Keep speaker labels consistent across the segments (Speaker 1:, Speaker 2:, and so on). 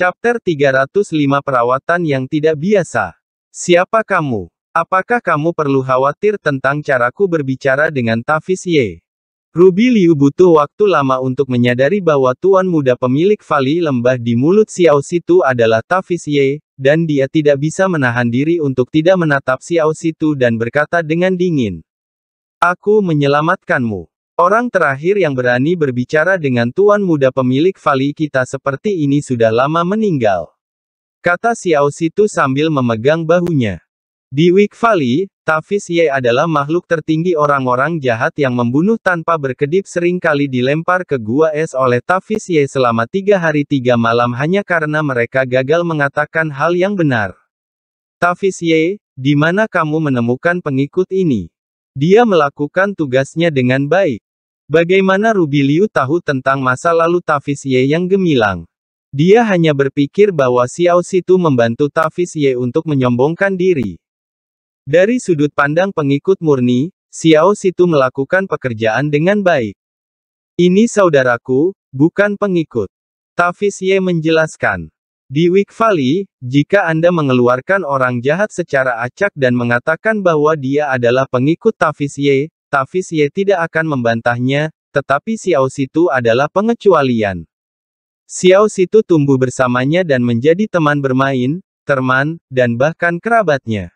Speaker 1: Chapter 305 Perawatan yang tidak biasa. Siapa kamu? Apakah kamu perlu khawatir tentang caraku berbicara dengan Tafis Ye? Ruby Liu butuh waktu lama untuk menyadari bahwa tuan muda pemilik vali lembah di mulut Xiao Situ adalah Tafis Ye, dan dia tidak bisa menahan diri untuk tidak menatap Xiao Situ dan berkata dengan dingin. Aku menyelamatkanmu. Orang terakhir yang berani berbicara dengan tuan muda pemilik vali kita seperti ini sudah lama meninggal. Kata Xiao Situ sambil memegang bahunya. Di Wik Valley, Tafis Ye adalah makhluk tertinggi orang-orang jahat yang membunuh tanpa berkedip seringkali dilempar ke gua es oleh Tafis Ye selama tiga hari tiga malam hanya karena mereka gagal mengatakan hal yang benar. Tafis Ye, di mana kamu menemukan pengikut ini? Dia melakukan tugasnya dengan baik. Bagaimana Rubiliu tahu tentang masa lalu Tafis Ye yang gemilang? Dia hanya berpikir bahwa Xiao Situ membantu Tafis Ye untuk menyombongkan diri. Dari sudut pandang pengikut murni, Xiao Situ melakukan pekerjaan dengan baik. Ini saudaraku, bukan pengikut. Tafis Ye menjelaskan. Di Wick Valley, jika Anda mengeluarkan orang jahat secara acak dan mengatakan bahwa dia adalah pengikut Tafis Ye, Tafis Ye tidak akan membantahnya, tetapi Xiao Situ adalah pengecualian. Xiao Situ tumbuh bersamanya dan menjadi teman bermain, teman, dan bahkan kerabatnya.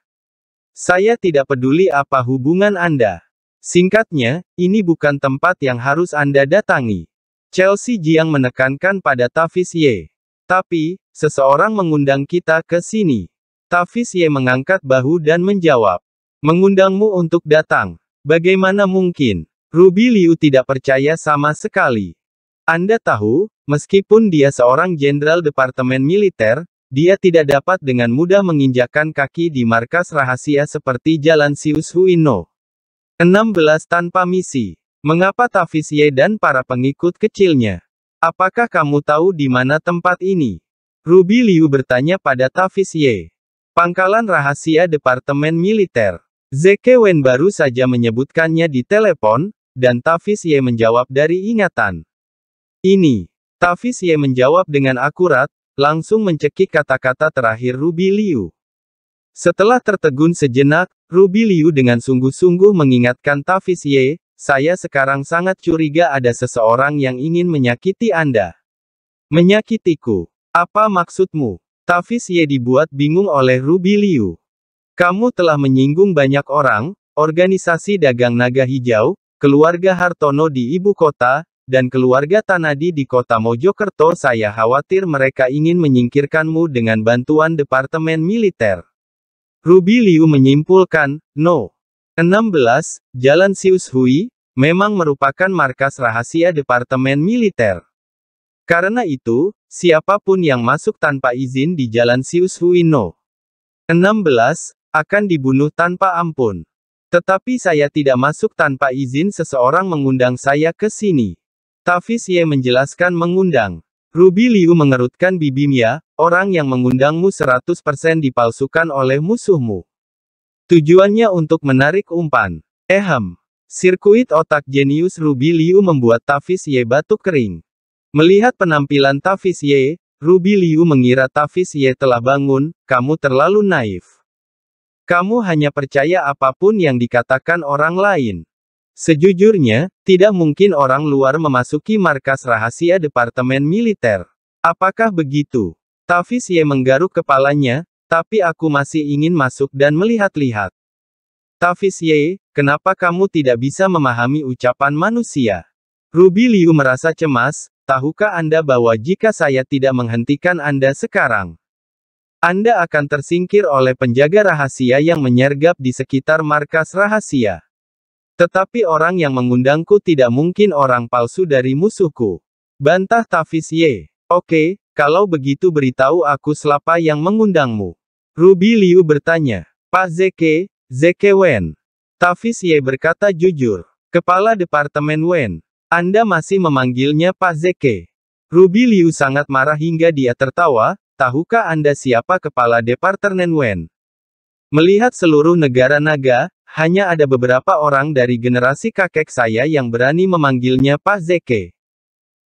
Speaker 1: Saya tidak peduli apa hubungan Anda. Singkatnya, ini bukan tempat yang harus Anda datangi. Chelsea Jiang menekankan pada Tafis Ye. Tapi, seseorang mengundang kita ke sini. Tafis Ye mengangkat bahu dan menjawab. Mengundangmu untuk datang. Bagaimana mungkin? Ruby Liu tidak percaya sama sekali. Anda tahu, meskipun dia seorang jenderal departemen militer, dia tidak dapat dengan mudah menginjakan kaki di markas rahasia seperti Jalan Sius Huino. 16 Tanpa Misi Mengapa Tafis Ye dan para pengikut kecilnya? Apakah kamu tahu di mana tempat ini? Ruby Liu bertanya pada Tafis Ye. Pangkalan rahasia Departemen Militer. Wen baru saja menyebutkannya di telepon, dan Tafis Ye menjawab dari ingatan. Ini. Tafis Ye menjawab dengan akurat, langsung mencekik kata-kata terakhir Ruby Liu. Setelah tertegun sejenak, Ruby Liu dengan sungguh-sungguh mengingatkan Tafis Ye, saya sekarang sangat curiga ada seseorang yang ingin menyakiti Anda. Menyakitiku. Apa maksudmu? Tafis Ye dibuat bingung oleh Ruby Liu. Kamu telah menyinggung banyak orang, organisasi dagang naga hijau, keluarga Hartono di ibu kota, dan keluarga Tanadi di kota Mojokerto saya khawatir mereka ingin menyingkirkanmu dengan bantuan Departemen Militer. Ruby Liu menyimpulkan, No. 16, Jalan Sius Hui, memang merupakan markas rahasia Departemen Militer. Karena itu, siapapun yang masuk tanpa izin di Jalan Sius Hui No. 16, akan dibunuh tanpa ampun. Tetapi saya tidak masuk tanpa izin seseorang mengundang saya ke sini. Tafis Ye menjelaskan mengundang. Ruby Liu mengerutkan bibimnya, orang yang mengundangmu 100% dipalsukan oleh musuhmu. Tujuannya untuk menarik umpan. Ehem. Eh, Sirkuit otak jenius Ruby Liu membuat Tafis Ye batuk kering. Melihat penampilan Tafis Ye, Ruby Liu mengira Tafis Ye telah bangun, kamu terlalu naif. Kamu hanya percaya apapun yang dikatakan orang lain. Sejujurnya, tidak mungkin orang luar memasuki markas rahasia Departemen Militer. Apakah begitu? Tafis Ye menggaruk kepalanya, tapi aku masih ingin masuk dan melihat-lihat. Tafis Ye, kenapa kamu tidak bisa memahami ucapan manusia? Ruby Liu merasa cemas, tahukah Anda bahwa jika saya tidak menghentikan Anda sekarang, anda akan tersingkir oleh penjaga rahasia yang menyergap di sekitar markas rahasia. Tetapi orang yang mengundangku tidak mungkin orang palsu dari musuhku. Bantah Tafis Ye. Oke, kalau begitu beritahu aku selapa yang mengundangmu. Ruby Liu bertanya. Pak Zeke, Zeke Wen. Tafis Ye berkata jujur. Kepala Departemen Wen. Anda masih memanggilnya Pak Zeke. Ruby Liu sangat marah hingga dia tertawa, Tahukah Anda siapa kepala Departemen Wen? Melihat seluruh negara naga, hanya ada beberapa orang dari generasi kakek saya yang berani memanggilnya Pak Zeke.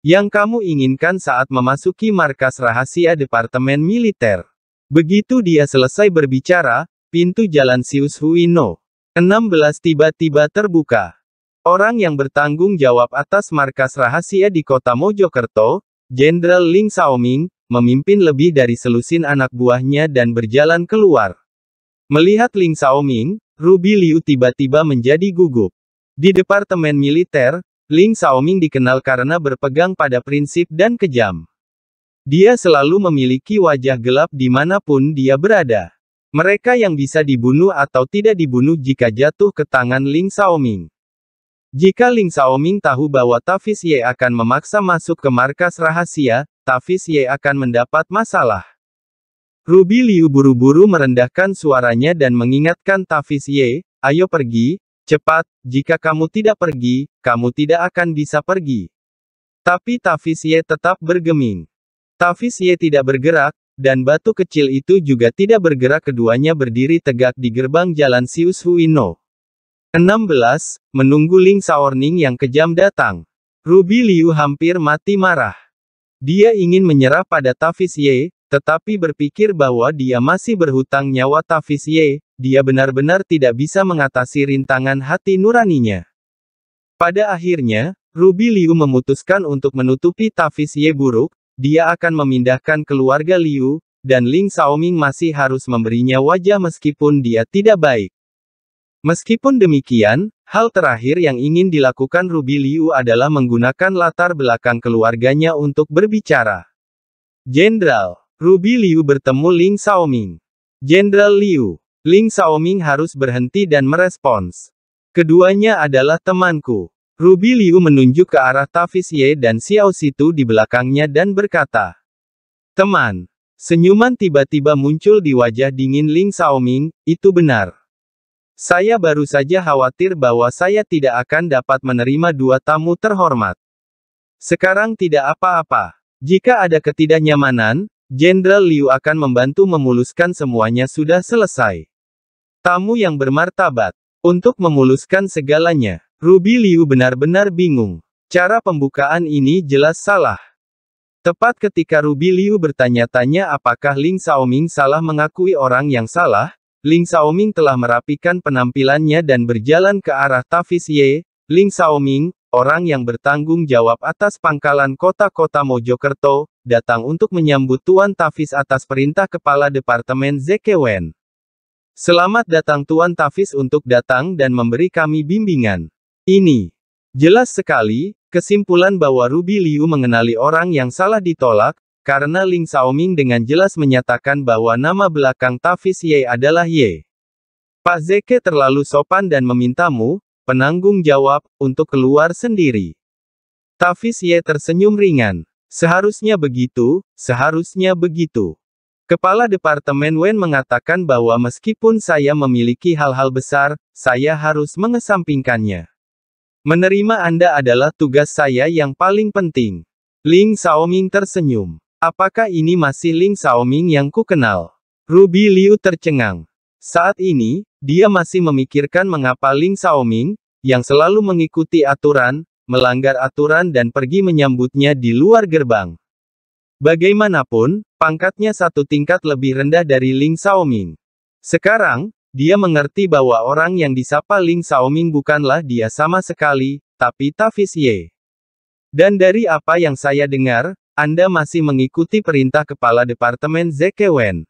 Speaker 1: Yang kamu inginkan saat memasuki markas rahasia Departemen Militer. Begitu dia selesai berbicara, pintu jalan Sius Huino 16 tiba-tiba terbuka. Orang yang bertanggung jawab atas markas rahasia di kota Mojokerto, Jenderal Ling Xiaoming, memimpin lebih dari selusin anak buahnya dan berjalan keluar. Melihat Ling Xiaoming, Ruby Liu tiba-tiba menjadi gugup. Di Departemen Militer, Ling Xiaoming dikenal karena berpegang pada prinsip dan kejam. Dia selalu memiliki wajah gelap di manapun dia berada. Mereka yang bisa dibunuh atau tidak dibunuh jika jatuh ke tangan Ling Xiaoming. Jika Ling Xiaoming tahu bahwa Tavis Ye akan memaksa masuk ke markas rahasia, Tavis Ye akan mendapat masalah. Ruby Liu buru-buru merendahkan suaranya dan mengingatkan Tavis Ye, ayo pergi, cepat, jika kamu tidak pergi, kamu tidak akan bisa pergi. Tapi Tavis Ye tetap bergeming. Tavis Ye tidak bergerak, dan batu kecil itu juga tidak bergerak keduanya berdiri tegak di gerbang jalan Sius Huino. 16. Menunggu Ling Saorning yang kejam datang. Ruby Liu hampir mati marah. Dia ingin menyerah pada Tafis Ye, tetapi berpikir bahwa dia masih berhutang nyawa Tafis Ye, dia benar-benar tidak bisa mengatasi rintangan hati nuraninya. Pada akhirnya, Ruby Liu memutuskan untuk menutupi Tafis Ye buruk, dia akan memindahkan keluarga Liu, dan Ling Saoming masih harus memberinya wajah meskipun dia tidak baik. Meskipun demikian, hal terakhir yang ingin dilakukan Ruby Liu adalah menggunakan latar belakang keluarganya untuk berbicara. Jenderal, Ruby Liu bertemu Ling Xiaoming. Jenderal Liu, Ling Xiaoming harus berhenti dan merespons. Keduanya adalah temanku. Ruby Liu menunjuk ke arah Tafis Ye dan Xiao Situ di belakangnya dan berkata, Teman, senyuman tiba-tiba muncul di wajah dingin Ling Xiaoming, itu benar. Saya baru saja khawatir bahwa saya tidak akan dapat menerima dua tamu terhormat. Sekarang tidak apa-apa. Jika ada ketidaknyamanan, Jenderal Liu akan membantu memuluskan semuanya sudah selesai. Tamu yang bermartabat. Untuk memuluskan segalanya, Ruby Liu benar-benar bingung. Cara pembukaan ini jelas salah. Tepat ketika Ruby Liu bertanya-tanya apakah Ling Xiaoming salah mengakui orang yang salah, Ling Xiaoming telah merapikan penampilannya dan berjalan ke arah Tafis Ye, Ling Xiaoming, orang yang bertanggung jawab atas pangkalan kota-kota Mojokerto, datang untuk menyambut Tuan Tafis atas perintah Kepala Departemen Zekewen. Selamat datang Tuan Tafis untuk datang dan memberi kami bimbingan. Ini. Jelas sekali, kesimpulan bahwa Ruby Liu mengenali orang yang salah ditolak, karena Ling Xiaoming dengan jelas menyatakan bahwa nama belakang Tafis Ye adalah Ye. Pak Zeke terlalu sopan dan memintamu, penanggung jawab, untuk keluar sendiri. Tafis Ye tersenyum ringan. Seharusnya begitu, seharusnya begitu. Kepala Departemen Wen mengatakan bahwa meskipun saya memiliki hal-hal besar, saya harus mengesampingkannya. Menerima Anda adalah tugas saya yang paling penting. Ling Xiaoming tersenyum. Apakah ini masih Ling Xiaoming yang ku kenal? Ruby Liu tercengang. Saat ini, dia masih memikirkan mengapa Ling Xiaoming, yang selalu mengikuti aturan, melanggar aturan dan pergi menyambutnya di luar gerbang. Bagaimanapun, pangkatnya satu tingkat lebih rendah dari Ling Xiaoming. Sekarang, dia mengerti bahwa orang yang disapa Ling Xiaoming bukanlah dia sama sekali, tapi Tafis Ye. Dan dari apa yang saya dengar, anda masih mengikuti perintah Kepala Departemen Wen.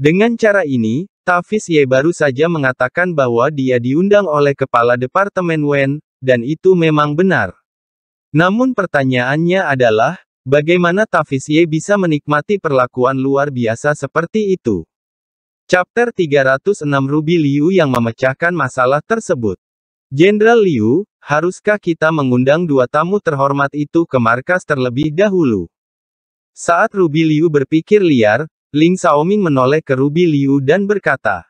Speaker 1: Dengan cara ini, Tafis Ye baru saja mengatakan bahwa dia diundang oleh Kepala Departemen Wen, dan itu memang benar. Namun pertanyaannya adalah, bagaimana Tafis Ye bisa menikmati perlakuan luar biasa seperti itu? Chapter 306 Ruby Liu yang memecahkan masalah tersebut. Jenderal Liu, haruskah kita mengundang dua tamu terhormat itu ke markas terlebih dahulu? Saat Ruby Liu berpikir liar, Ling Xiaoming menoleh ke Ruby Liu dan berkata,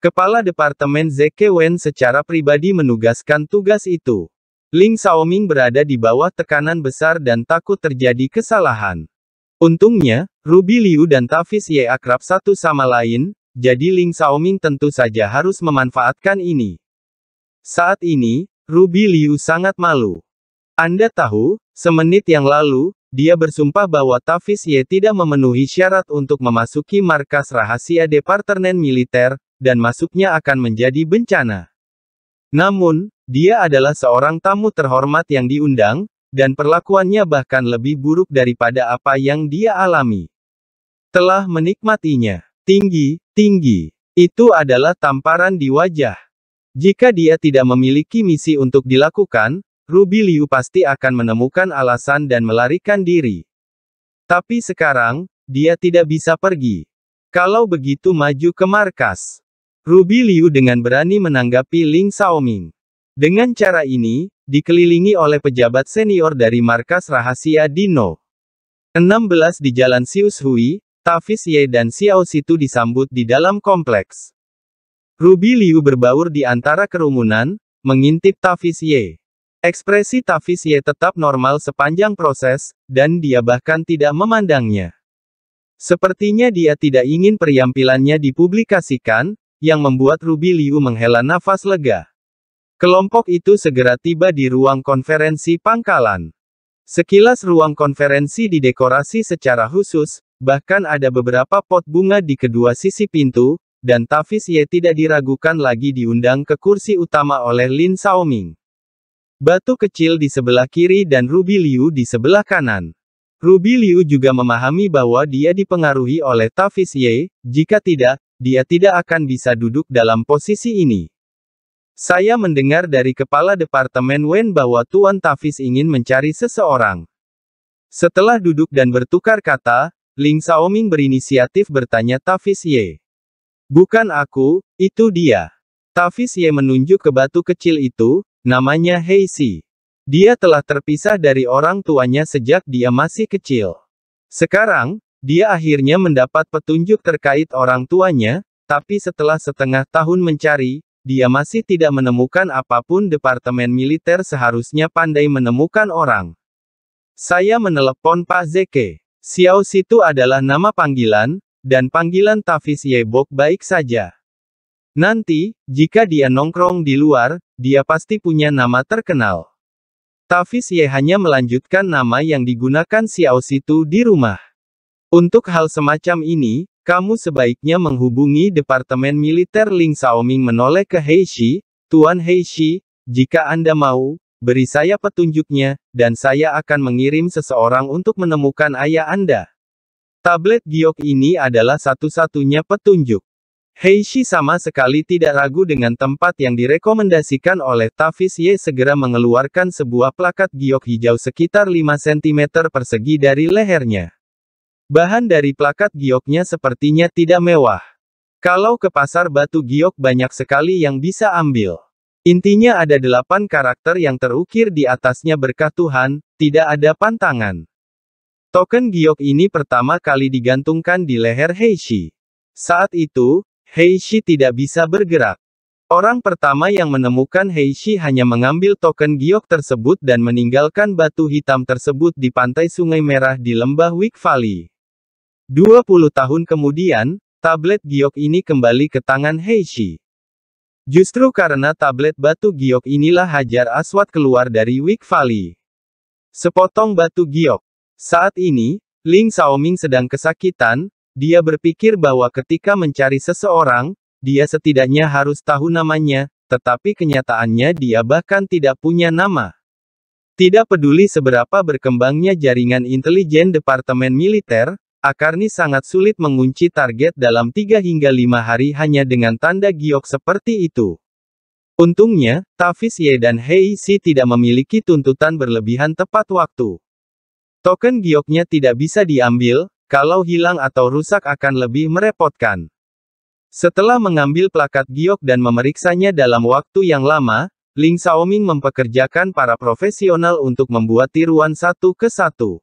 Speaker 1: Kepala Departemen Zeke Wen secara pribadi menugaskan tugas itu. Ling Xiaoming berada di bawah tekanan besar dan takut terjadi kesalahan. Untungnya, Ruby Liu dan Tafis Ye akrab satu sama lain, jadi Ling Xiaoming tentu saja harus memanfaatkan ini. Saat ini, Ruby Liu sangat malu. Anda tahu, semenit yang lalu, dia bersumpah bahwa tavis Ye tidak memenuhi syarat untuk memasuki markas rahasia Departemen Militer, dan masuknya akan menjadi bencana. Namun, dia adalah seorang tamu terhormat yang diundang, dan perlakuannya bahkan lebih buruk daripada apa yang dia alami. Telah menikmatinya. Tinggi, tinggi. Itu adalah tamparan di wajah. Jika dia tidak memiliki misi untuk dilakukan, Ruby Liu pasti akan menemukan alasan dan melarikan diri. Tapi sekarang, dia tidak bisa pergi. Kalau begitu maju ke markas. Ruby Liu dengan berani menanggapi Ling Xiaoming. Dengan cara ini, dikelilingi oleh pejabat senior dari markas rahasia Dino. 16 di Jalan Sius Hui, Tafis Ye dan Xiao Situ disambut di dalam kompleks. Ruby Liu berbaur di antara kerumunan, mengintip Tafis Ye. Ekspresi Tafis Ye tetap normal sepanjang proses, dan dia bahkan tidak memandangnya. Sepertinya dia tidak ingin periampilannya dipublikasikan, yang membuat Ruby Liu menghela nafas lega. Kelompok itu segera tiba di ruang konferensi pangkalan. Sekilas ruang konferensi didekorasi secara khusus, bahkan ada beberapa pot bunga di kedua sisi pintu, dan Tavis Ye tidak diragukan lagi diundang ke kursi utama oleh Lin Xiaoming. Batu kecil di sebelah kiri dan Ruby Liu di sebelah kanan. Ruby Liu juga memahami bahwa dia dipengaruhi oleh Tavis Ye, jika tidak, dia tidak akan bisa duduk dalam posisi ini. Saya mendengar dari Kepala Departemen Wen bahwa Tuan Tafis ingin mencari seseorang. Setelah duduk dan bertukar kata, Ling Xiaoming berinisiatif bertanya Tafis Ye. Bukan aku, itu dia. Tafis Ye menunjuk ke batu kecil itu, namanya Heisi. Dia telah terpisah dari orang tuanya sejak dia masih kecil. Sekarang, dia akhirnya mendapat petunjuk terkait orang tuanya, tapi setelah setengah tahun mencari, dia masih tidak menemukan apapun Departemen Militer seharusnya pandai menemukan orang. Saya menelepon Pak Zeke. Xiao Situ adalah nama panggilan, dan panggilan Tavis Yebok baik saja. Nanti, jika dia nongkrong di luar, dia pasti punya nama terkenal. Tavis Ye hanya melanjutkan nama yang digunakan Xiao Situ di rumah. Untuk hal semacam ini, kamu sebaiknya menghubungi Departemen Militer Ling Xiaoming menoleh ke Heishi, Tuan Heishi, jika Anda mau, beri saya petunjuknya, dan saya akan mengirim seseorang untuk menemukan ayah Anda. Tablet giok ini adalah satu-satunya petunjuk. Heishi sama sekali tidak ragu dengan tempat yang direkomendasikan oleh Tavis. Ye segera mengeluarkan sebuah plakat giok hijau sekitar 5 cm persegi dari lehernya. Bahan dari plakat gioknya sepertinya tidak mewah. Kalau ke pasar batu giok banyak sekali yang bisa ambil. Intinya ada delapan karakter yang terukir di atasnya berkat Tuhan, tidak ada pantangan. Token giok ini pertama kali digantungkan di leher Heishi. Saat itu, Heishi tidak bisa bergerak. Orang pertama yang menemukan Heishi hanya mengambil token giok tersebut dan meninggalkan batu hitam tersebut di pantai Sungai Merah di lembah Wick Valley. 20 tahun kemudian, tablet giok ini kembali ke tangan Heishi. Justru karena tablet batu giok inilah Hajar Aswad keluar dari Wick Valley. Sepotong batu giok, saat ini, Ling Xiaoming sedang kesakitan, dia berpikir bahwa ketika mencari seseorang, dia setidaknya harus tahu namanya, tetapi kenyataannya dia bahkan tidak punya nama. Tidak peduli seberapa berkembangnya jaringan intelijen Departemen Militer, Akarni sangat sulit mengunci target dalam 3 hingga 5 hari hanya dengan tanda giok seperti itu. Untungnya, Tafis Ye dan Hei Si tidak memiliki tuntutan berlebihan tepat waktu. Token gioknya tidak bisa diambil, kalau hilang atau rusak akan lebih merepotkan. Setelah mengambil plakat giok dan memeriksanya dalam waktu yang lama, Ling Xiaoming mempekerjakan para profesional untuk membuat tiruan satu ke satu.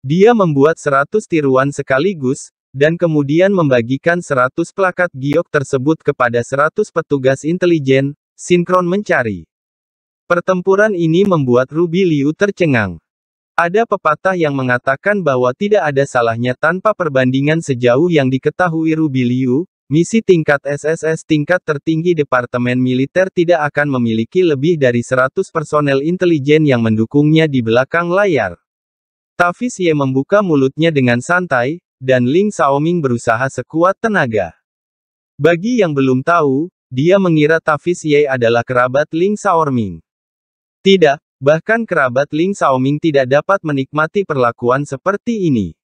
Speaker 1: Dia membuat 100 tiruan sekaligus, dan kemudian membagikan 100 plakat giok tersebut kepada 100 petugas intelijen, sinkron mencari. Pertempuran ini membuat Ruby Liu tercengang. Ada pepatah yang mengatakan bahwa tidak ada salahnya tanpa perbandingan sejauh yang diketahui Rubiliu, misi tingkat SSS tingkat tertinggi Departemen Militer tidak akan memiliki lebih dari 100 personel intelijen yang mendukungnya di belakang layar. Tafis Ye membuka mulutnya dengan santai, dan Ling Xiaoming berusaha sekuat tenaga. Bagi yang belum tahu, dia mengira Tafis Ye adalah kerabat Ling Xiaoming. Tidak, Bahkan kerabat Ling Xiaoming tidak dapat menikmati perlakuan seperti ini.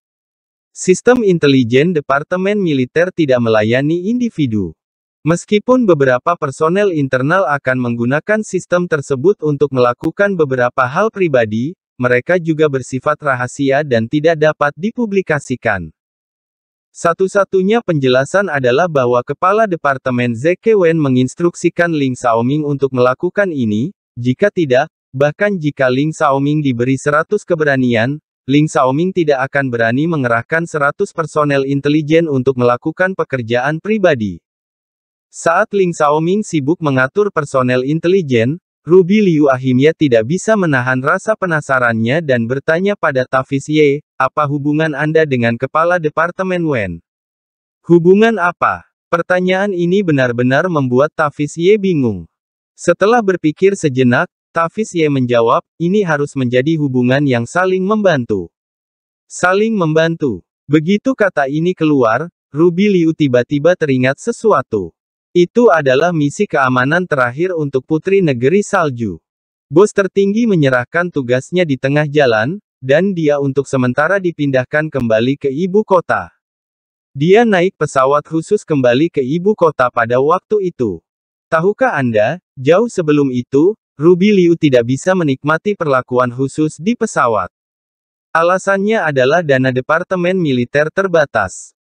Speaker 1: Sistem intelijen Departemen Militer tidak melayani individu. Meskipun beberapa personel internal akan menggunakan sistem tersebut untuk melakukan beberapa hal pribadi, mereka juga bersifat rahasia dan tidak dapat dipublikasikan. Satu-satunya penjelasan adalah bahwa Kepala Departemen Zekewen menginstruksikan Ling Xiaoming untuk melakukan ini, jika tidak, Bahkan jika Ling Xiaoming diberi 100 keberanian, Ling Xiaoming tidak akan berani mengerahkan 100 personel intelijen untuk melakukan pekerjaan pribadi. Saat Ling Xiaoming sibuk mengatur personel intelijen, Ruby Liu Ahimya tidak bisa menahan rasa penasarannya dan bertanya pada Tafis Ye, apa hubungan Anda dengan Kepala Departemen Wen? Hubungan apa? Pertanyaan ini benar-benar membuat Tafis Ye bingung. Setelah berpikir sejenak, Tafis Ye menjawab, ini harus menjadi hubungan yang saling membantu. Saling membantu. Begitu kata ini keluar, Ruby Liu tiba-tiba teringat sesuatu. Itu adalah misi keamanan terakhir untuk putri negeri salju. Bos tertinggi menyerahkan tugasnya di tengah jalan, dan dia untuk sementara dipindahkan kembali ke ibu kota. Dia naik pesawat khusus kembali ke ibu kota pada waktu itu. Tahukah Anda, jauh sebelum itu, Ruby Liu tidak bisa menikmati perlakuan khusus di pesawat. Alasannya adalah dana Departemen Militer terbatas.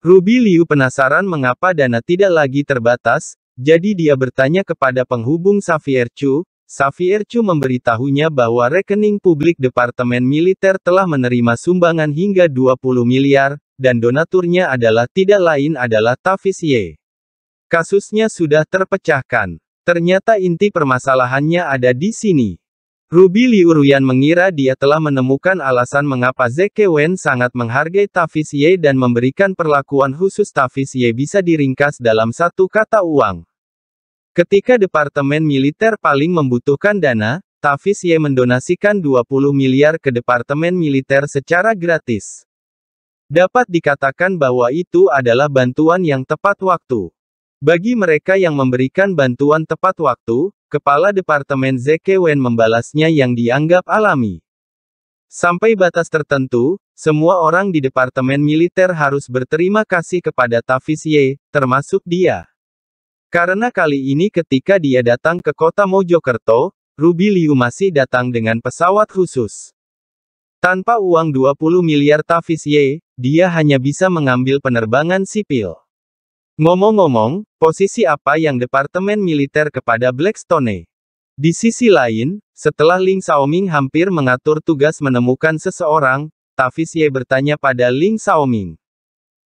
Speaker 1: Ruby Liu penasaran mengapa dana tidak lagi terbatas, jadi dia bertanya kepada penghubung Xavier Chu, Xavier Chu memberitahunya bahwa rekening publik Departemen Militer telah menerima sumbangan hingga 20 miliar, dan donaturnya adalah tidak lain adalah Tavis Ye. Kasusnya sudah terpecahkan. Ternyata inti permasalahannya ada di sini. Ruby Liuruyan mengira dia telah menemukan alasan mengapa Zeke Wen sangat menghargai Tafis Ye dan memberikan perlakuan khusus Tafis Ye bisa diringkas dalam satu kata uang. Ketika Departemen Militer paling membutuhkan dana, Tafis Ye mendonasikan 20 miliar ke Departemen Militer secara gratis. Dapat dikatakan bahwa itu adalah bantuan yang tepat waktu. Bagi mereka yang memberikan bantuan tepat waktu, Kepala Departemen Zekewen membalasnya yang dianggap alami. Sampai batas tertentu, semua orang di Departemen Militer harus berterima kasih kepada Tafis Ye, termasuk dia. Karena kali ini ketika dia datang ke kota Mojokerto, Ruby Liu masih datang dengan pesawat khusus. Tanpa uang 20 miliar Tafis Ye, dia hanya bisa mengambil penerbangan sipil. Ngomong-ngomong, posisi apa yang Departemen Militer kepada Blackstone? Di sisi lain, setelah Ling Xiaoming hampir mengatur tugas menemukan seseorang, Tavis Ye bertanya pada Ling Xiaoming.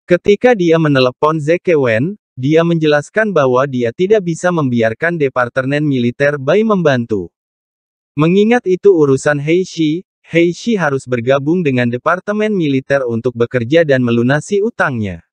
Speaker 1: Ketika dia menelepon Zeke Wen, dia menjelaskan bahwa dia tidak bisa membiarkan Departemen Militer Bai membantu. Mengingat itu urusan Hei Shi, Hei Shi harus bergabung dengan Departemen Militer untuk bekerja dan melunasi utangnya.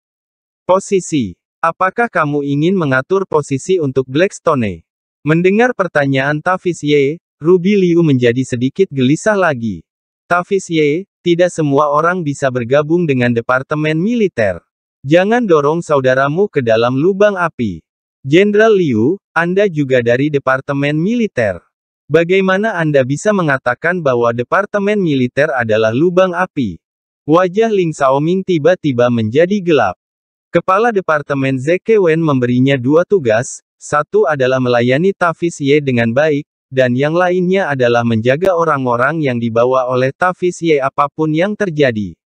Speaker 1: Posisi Apakah kamu ingin mengatur posisi untuk Blackstone? Mendengar pertanyaan Tavis Ye, Ruby Liu menjadi sedikit gelisah lagi. Tavis Ye, tidak semua orang bisa bergabung dengan Departemen Militer. Jangan dorong saudaramu ke dalam lubang api. Jenderal Liu, Anda juga dari Departemen Militer. Bagaimana Anda bisa mengatakan bahwa Departemen Militer adalah lubang api? Wajah Ling Xiaoming tiba-tiba menjadi gelap. Kepala Departemen Zeke Wen memberinya dua tugas, satu adalah melayani Tafis Ye dengan baik, dan yang lainnya adalah menjaga orang-orang yang dibawa oleh Tafis Ye apapun yang terjadi.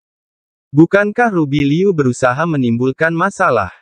Speaker 1: Bukankah Ruby Liu berusaha menimbulkan masalah?